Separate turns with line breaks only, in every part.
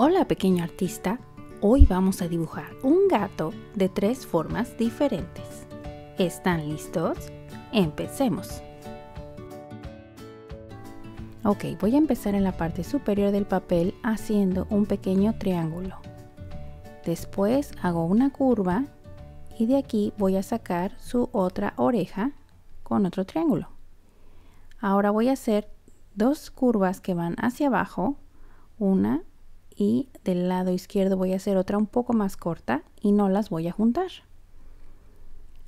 Hola pequeño artista, hoy vamos a dibujar un gato de tres formas diferentes. ¿Están listos? Empecemos. Ok, voy a empezar en la parte superior del papel haciendo un pequeño triángulo. Después hago una curva y de aquí voy a sacar su otra oreja con otro triángulo. Ahora voy a hacer dos curvas que van hacia abajo, una y del lado izquierdo voy a hacer otra un poco más corta y no las voy a juntar.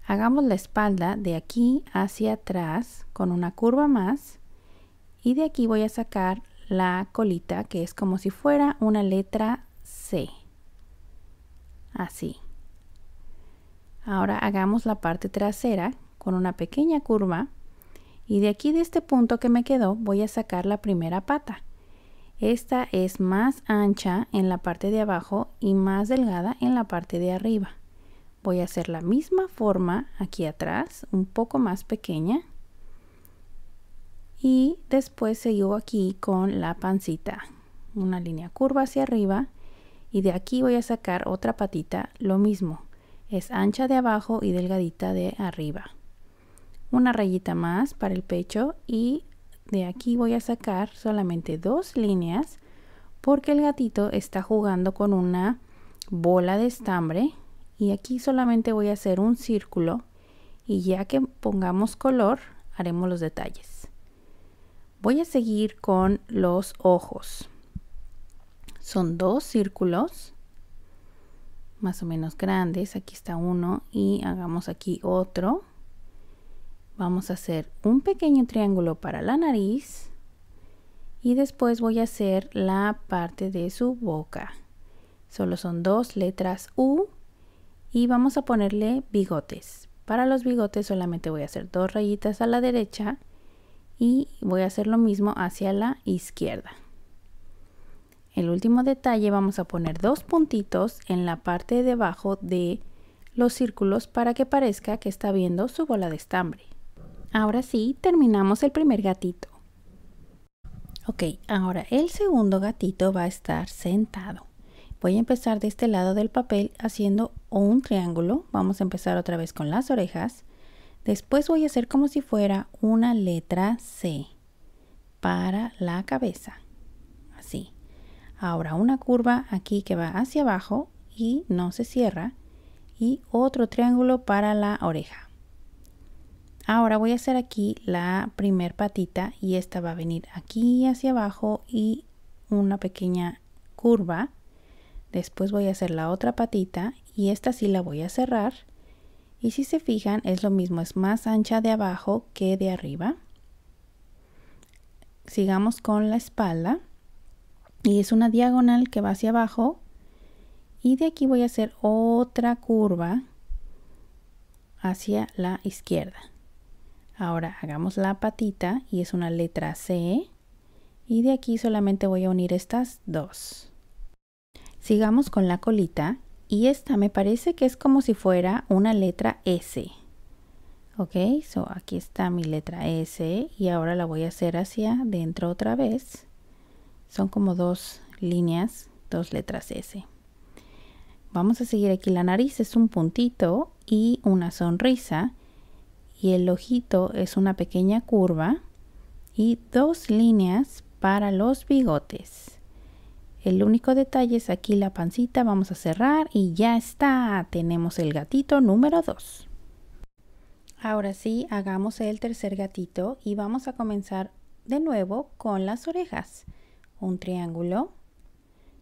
Hagamos la espalda de aquí hacia atrás con una curva más y de aquí voy a sacar la colita que es como si fuera una letra C. Así. Ahora hagamos la parte trasera con una pequeña curva y de aquí de este punto que me quedó voy a sacar la primera pata esta es más ancha en la parte de abajo y más delgada en la parte de arriba. Voy a hacer la misma forma aquí atrás, un poco más pequeña. Y después sigo aquí con la pancita. Una línea curva hacia arriba y de aquí voy a sacar otra patita, lo mismo. Es ancha de abajo y delgadita de arriba. Una rayita más para el pecho y de aquí voy a sacar solamente dos líneas porque el gatito está jugando con una bola de estambre y aquí solamente voy a hacer un círculo y ya que pongamos color haremos los detalles voy a seguir con los ojos son dos círculos más o menos grandes aquí está uno y hagamos aquí otro vamos a hacer un pequeño triángulo para la nariz y después voy a hacer la parte de su boca. Solo son dos letras U y vamos a ponerle bigotes. Para los bigotes solamente voy a hacer dos rayitas a la derecha y voy a hacer lo mismo hacia la izquierda. El último detalle vamos a poner dos puntitos en la parte de debajo de los círculos para que parezca que está viendo su bola de estambre. Ahora sí, terminamos el primer gatito. Ok, ahora el segundo gatito va a estar sentado. Voy a empezar de este lado del papel haciendo un triángulo. Vamos a empezar otra vez con las orejas. Después voy a hacer como si fuera una letra C para la cabeza. Así. Ahora una curva aquí que va hacia abajo y no se cierra. Y otro triángulo para la oreja. Ahora voy a hacer aquí la primer patita y esta va a venir aquí hacia abajo y una pequeña curva. Después voy a hacer la otra patita y esta sí la voy a cerrar. Y si se fijan es lo mismo, es más ancha de abajo que de arriba. Sigamos con la espalda y es una diagonal que va hacia abajo y de aquí voy a hacer otra curva hacia la izquierda. Ahora hagamos la patita y es una letra C. Y de aquí solamente voy a unir estas dos. Sigamos con la colita y esta me parece que es como si fuera una letra S. Ok, aquí está mi letra S y ahora la voy a hacer hacia adentro otra vez. Son como dos líneas, dos letras S. Vamos a seguir aquí la nariz, es un puntito y una sonrisa y el ojito es una pequeña curva y dos líneas para los bigotes. El único detalle es aquí la pancita, vamos a cerrar y ya está, tenemos el gatito número 2. Ahora sí, hagamos el tercer gatito y vamos a comenzar de nuevo con las orejas. Un triángulo,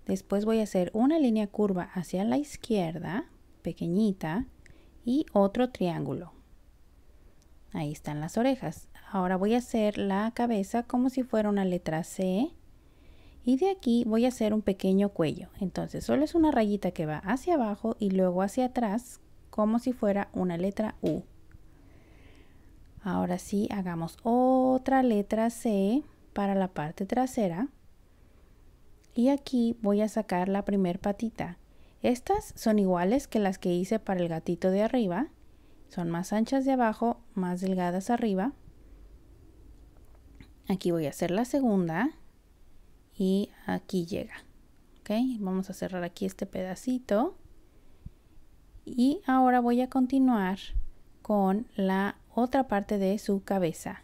después voy a hacer una línea curva hacia la izquierda, pequeñita, y otro triángulo. Ahí están las orejas. Ahora voy a hacer la cabeza como si fuera una letra C. Y de aquí voy a hacer un pequeño cuello. Entonces solo es una rayita que va hacia abajo y luego hacia atrás como si fuera una letra U. Ahora sí, hagamos otra letra C para la parte trasera. Y aquí voy a sacar la primer patita. Estas son iguales que las que hice para el gatito de arriba. Son más anchas de abajo, más delgadas arriba. Aquí voy a hacer la segunda y aquí llega. ¿Ok? Vamos a cerrar aquí este pedacito. Y ahora voy a continuar con la otra parte de su cabeza.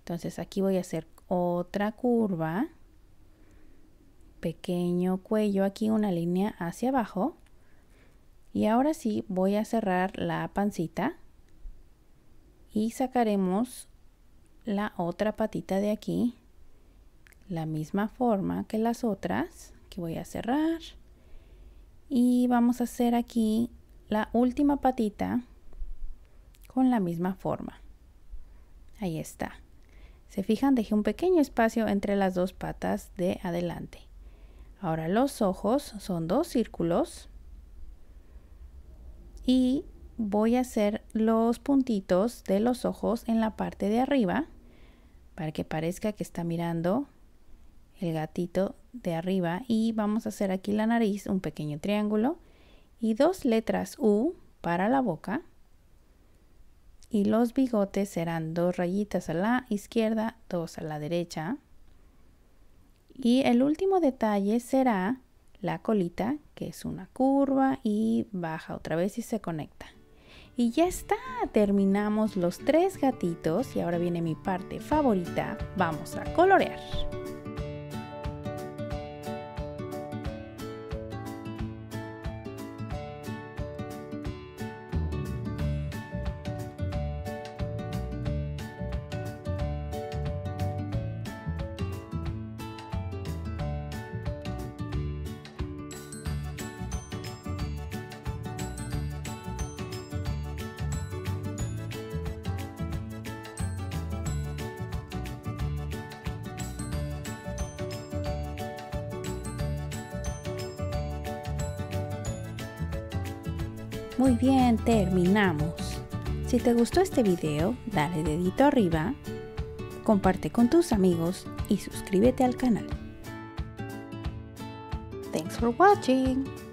Entonces aquí voy a hacer otra curva, pequeño cuello, aquí una línea hacia abajo y ahora sí voy a cerrar la pancita y sacaremos la otra patita de aquí. La misma forma que las otras que voy a cerrar. Y vamos a hacer aquí la última patita con la misma forma. Ahí está. Se fijan, dejé un pequeño espacio entre las dos patas de adelante. Ahora los ojos son dos círculos y voy a hacer los puntitos de los ojos en la parte de arriba para que parezca que está mirando el gatito de arriba y vamos a hacer aquí la nariz un pequeño triángulo y dos letras U para la boca y los bigotes serán dos rayitas a la izquierda, dos a la derecha y el último detalle será la colita, que es una curva, y baja otra vez y se conecta. Y ya está, terminamos los tres gatitos y ahora viene mi parte favorita, vamos a colorear. Muy bien, terminamos. Si te gustó este video, dale dedito arriba, comparte con tus amigos y suscríbete al canal. Thanks for watching.